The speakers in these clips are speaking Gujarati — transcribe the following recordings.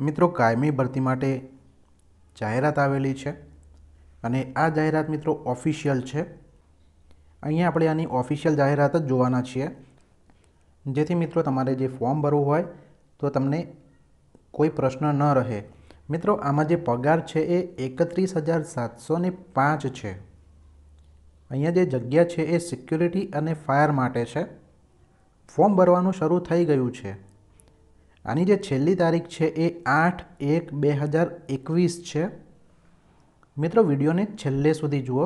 મિત્રો કાયમી ભરતી માટે જાહેરાત આવેલી છે અને આ જાહેરાત મિત્રો ઓફિશિયલ છે અહીંયા આપણે આની ઓફિશિયલ જાહેરાત જ જોવાના છીએ જેથી મિત્રો તમારે જે ફોર્મ ભરવું હોય તો તમને કોઈ પ્રશ્ન ન રહે મિત્રો આમાં જે પગાર છે એ એકત્રીસ હજાર સાતસો ને પાંચ છે અહીંયા જે જગ્યા છે એ સિક્યુરિટી અને ફાયર માટે છે ફોર્મ ભરવાનું શરૂ થઈ ગયું છે આની જે છેલ્લી તારીખ છે એ આઠ એક બે હજાર એકવીસ છે મિત્રો વિડીયોને છેલ્લે સુધી જુઓ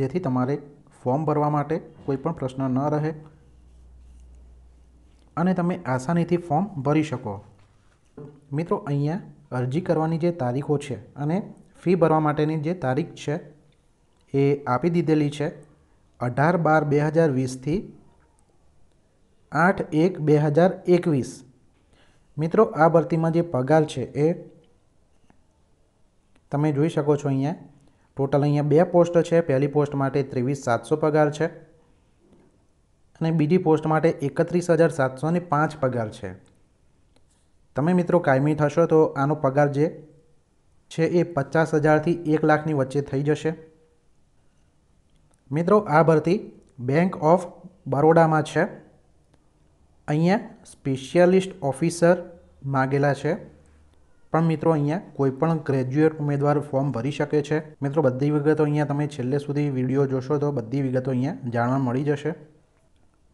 જેથી તમારે ફોર્મ ભરવા માટે કોઈ પણ પ્રશ્ન ન રહે અને તમે આસાનીથી ફોર્મ ભરી શકો મિત્રો અહીંયા અરજી કરવાની જે તારીખો છે અને ફી ભરવા માટેની જે તારીખ છે એ આપી દીધેલી છે અઢાર બાર બે હજાર વીસથી આઠ એક બે હજાર એકવીસ મિત્રો આ ભરતીમાં જે પગાર છે એ તમે જોઈ શકો છો અહીંયા ટોટલ અહીંયા બે પોસ્ટ છે પહેલી પોસ્ટ માટે ત્રેવીસ સાતસો પગાર છે અને બીજી પોસ્ટ માટે એકત્રીસ હજાર સાતસો ને પાંચ પગાર છે તમે મિત્રો કાયમી થશો તો આનો પગાર જે છે એ પચાસ હજારથી એક લાખની વચ્ચે થઈ જશે મિત્રો આ ભરતી બેંક ઓફ બરોડામાં છે અહીંયા સ્પેશિયાલિસ્ટ ઓફિસર માગેલા છે પણ મિત્રો અહીંયા કોઈ પણ ગ્રેજ્યુએટ ઉમેદવાર ફોર્મ ભરી શકે છે મિત્રો બધી વિગતો અહીંયા તમે છેલ્લે સુધી વિડીયો જોશો તો બધી વિગતો અહીંયા જાણવા મળી જશે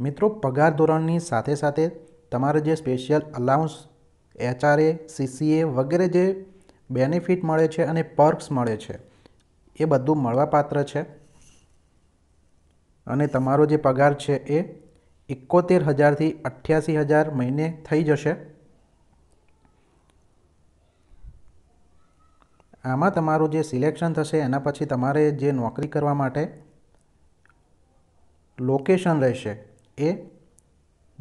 મિત્રો પગાર ધોરણની સાથે સાથે તમારે જે સ્પેશિયલ અલાઉન્સ એચઆરએ સીસીએ વગેરે જે બેનિફિટ મળે છે અને પર્ક્સ મળે છે એ બધું મળવાપાત્ર છે અને તમારો જે પગાર છે એ એકોતેર હજારથી અઠ્યાસી હજાર મહિને થઈ જશે આમાં તમારું જે સિલેક્શન થશે એના પછી તમારે જે નોકરી કરવા માટે લોકેશન રહેશે એ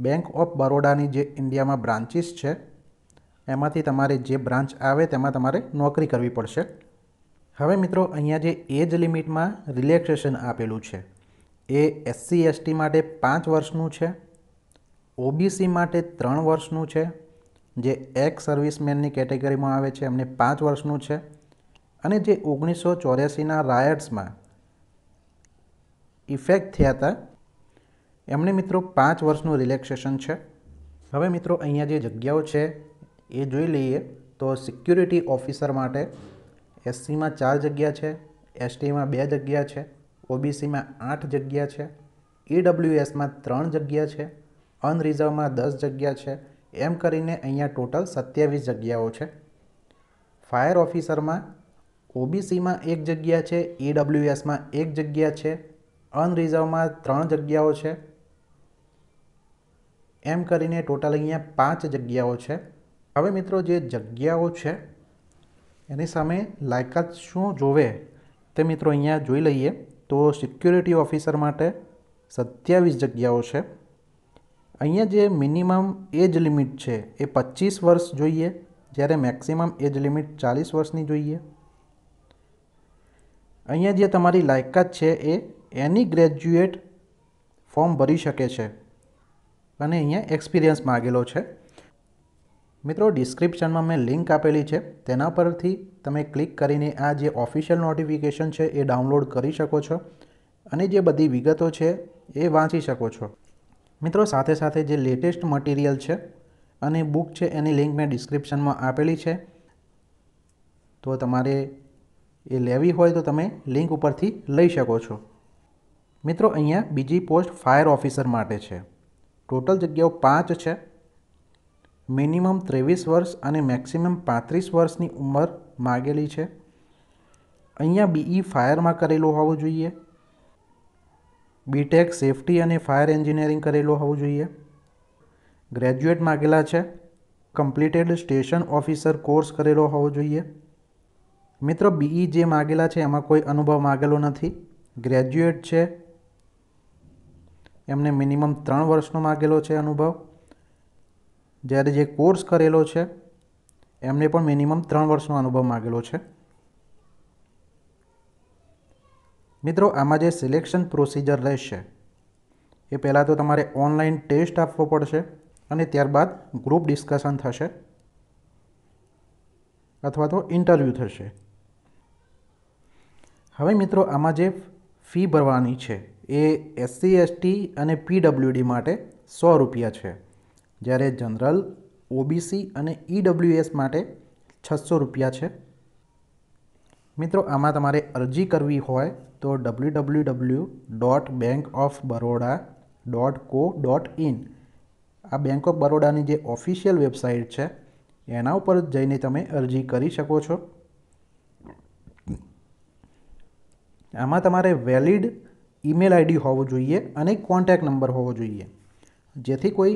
બેંક ઓફ બરોડાની જે ઇન્ડિયામાં બ્રાન્ચીસ છે એમાંથી તમારે જે બ્રાન્ચ આવે તેમાં તમારે નોકરી કરવી પડશે હવે મિત્રો અહીંયા જે એજ લિમિટમાં રિલેક્સેશન આપેલું છે એ એસસી એસટી માટે પાંચ વર્ષનું છે ઓબીસી માટે ત્રણ વર્ષનું છે જે એક્સ સર્વિસમેનની કેટેગરીમાં આવે છે એમને પાંચ વર્ષનું છે અને જે ઓગણીસો ચોર્યાસીના રાયટ્સમાં ઇફેક્ટ થયા હતા એમને મિત્રો પાંચ વર્ષનું રિલેક્સેશન છે હવે મિત્રો અહીંયા જે જગ્યાઓ છે એ જોઈ લઈએ તો સિક્યુરિટી ઓફિસર માટે એસસીમાં ચાર જગ્યા છે એસટીમાં બે જગ્યા છે ઓબીસીમાં આઠ જગ્યા છે ઈડબ્લ્યુએસમાં ત્રણ જગ્યા છે અનરિઝર્વમાં દસ જગ્યા છે એમ કરીને અહીંયા ટોટલ સત્યાવીસ જગ્યાઓ છે ફાયર ઓફિસરમાં ઓબીસીમાં એક જગ્યા છે ઈડબ્લ્યુએસમાં એક જગ્યા છે અનરિઝર્વમાં ત્રણ જગ્યાઓ છે એમ કરીને ટોટલ અહીંયા પાંચ જગ્યાઓ છે હવે મિત્રો જે જગ્યાઓ છે એની સામે લાયકાત શું જોવે તે મિત્રો અહીંયા જોઈ લઈએ તો સિક્યુરિટી ઓફિસર માટે સત્યાવીસ જગ્યાઓ છે અહીંયા જે મિનિમમ એજ લિમિટ છે એ પચીસ વર્ષ જોઈએ જ્યારે મેક્સિમમ એજ લિમિટ ચાલીસ વર્ષની જોઈએ અહીંયા જે તમારી લાયકાત છે એ એની ગ્રેજ્યુએટ ફોર્મ ભરી શકે છે અને અહીંયા એક્સપિરિયન્સ માગેલો છે મિત્રો ડિસ્ક્રિપ્શનમાં મેં લિંક આપેલી છે તેના પરથી તમે ક્લિક કરીને આ જે ઓફિશિયલ નોટિફિકેશન છે એ ડાઉનલોડ કરી શકો છો અને જે બધી વિગતો છે એ વાંચી શકો છો મિત્રો સાથે સાથે જે લેટેસ્ટ મટીરિયલ છે અને બુક છે એની લિંક મેં ડિસ્ક્રિપ્શનમાં આપેલી છે તો તમારે એ લેવી હોય તો તમે લિંક ઉપરથી લઈ શકો છો મિત્રો અહીંયા બીજી પોસ્ટ ફાયર ઓફિસર માટે છે ટોટલ જગ્યાઓ પાંચ છે મિનિમમ ત્રેવીસ વર્ષ અને મેક્સિમમ પાંત્રીસ વર્ષની ઉંમર માગેલી છે અહીંયા બીઈ e ફાયરમાં કરેલો હોવો જોઈએ બીટેક સેફટી અને ફાયર એન્જિનિયરિંગ કરેલો હોવું જોઈએ ગ્રેજ્યુએટ માગેલા છે કમ્પ્લીટેડ સ્ટેશન ઓફિસર કોર્સ કરેલો હોવો જોઈએ મિત્રો બીઈ e જે માગેલા છે એમાં કોઈ અનુભવ માગેલો નથી ગ્રેજ્યુએટ છે એમને મિનિમમ ત્રણ વર્ષનો માગેલો છે અનુભવ જ્યારે જે કોર્સ કરેલો છે એમને પણ મિનિમમ ત્રણ વર્ષનો અનુભવ માગેલો છે મિત્રો આમાં જે સિલેક્શન પ્રોસિજર રહેશે એ પહેલાં તો તમારે ઓનલાઈન ટેસ્ટ આપવો પડશે અને ત્યારબાદ ગ્રુપ ડિસ્કશન થશે અથવા તો ઇન્ટરવ્યૂ થશે હવે મિત્રો આમાં જે ફી ભરવાની છે એ એસસી એસટી અને પીડબ્લ્યુડી માટે સો રૂપિયા છે જ્યારે જનરલ ઓબીસી અને ઈડબ્લ્યુએસ માટે છસો રૂપિયા છે મિત્રો આમાં તમારે અરજી કરવી હોય તો W W W dot bank of Baroda dot co dot in આ બેંક ઓફ બરોડાની જે ઓફિશિયલ વેબસાઇટ છે એના ઉપર જઈને તમે અરજી કરી શકો છો આમાં તમારે વેલિડ ઈમેલ આઈડી હોવો જોઈએ અને કોન્ટેક્ટ નંબર હોવો જોઈએ જેથી કોઈ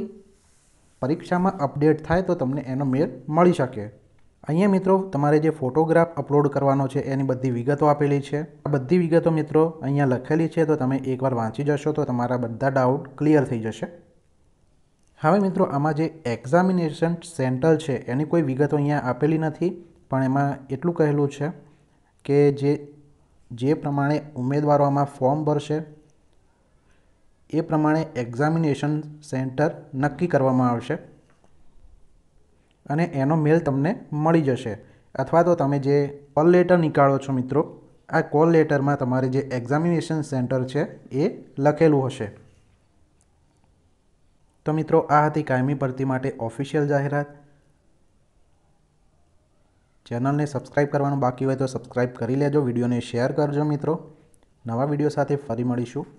પરીક્ષામાં અપડેટ થાય તો તમને એનો મેલ મળી શકે અહીંયા મિત્રો તમારે જે ફોટોગ્રાફ અપલોડ કરવાનો છે એની બધી વિગતો આપેલી છે આ બધી વિગતો મિત્રો અહીંયા લખેલી છે તો તમે એકવાર વાંચી જશો તો તમારા બધા ડાઉટ ક્લિયર થઈ જશે હવે મિત્રો આમાં જે એક્ઝામિનેશન સેન્ટર છે એની કોઈ વિગતો અહીંયા આપેલી નથી પણ એમાં એટલું કહેલું છે કે જે જે પ્રમાણે ઉમેદવારો આમાં ફોર્મ ભરશે એ પ્રમાણે એક્ઝામિનેશન સેન્ટર નક્કી કરવામાં આવશે અને એનો મેલ તમને મળી જશે અથવા તો તમે જે કોલ લેટર નીકાળો છો મિત્રો આ કોલ લેટરમાં તમારે જે એક્ઝામિનેશન સેન્ટર છે એ લખેલું હશે તો મિત્રો આ હતી કાયમી ભરતી માટે ઓફિશિયલ જાહેરાત ચેનલને સબસ્ક્રાઇબ કરવાનું બાકી હોય તો સબસ્ક્રાઇબ કરી લેજો વિડીયોને શેર કરજો મિત્રો નવા વિડીયો સાથે ફરી મળીશું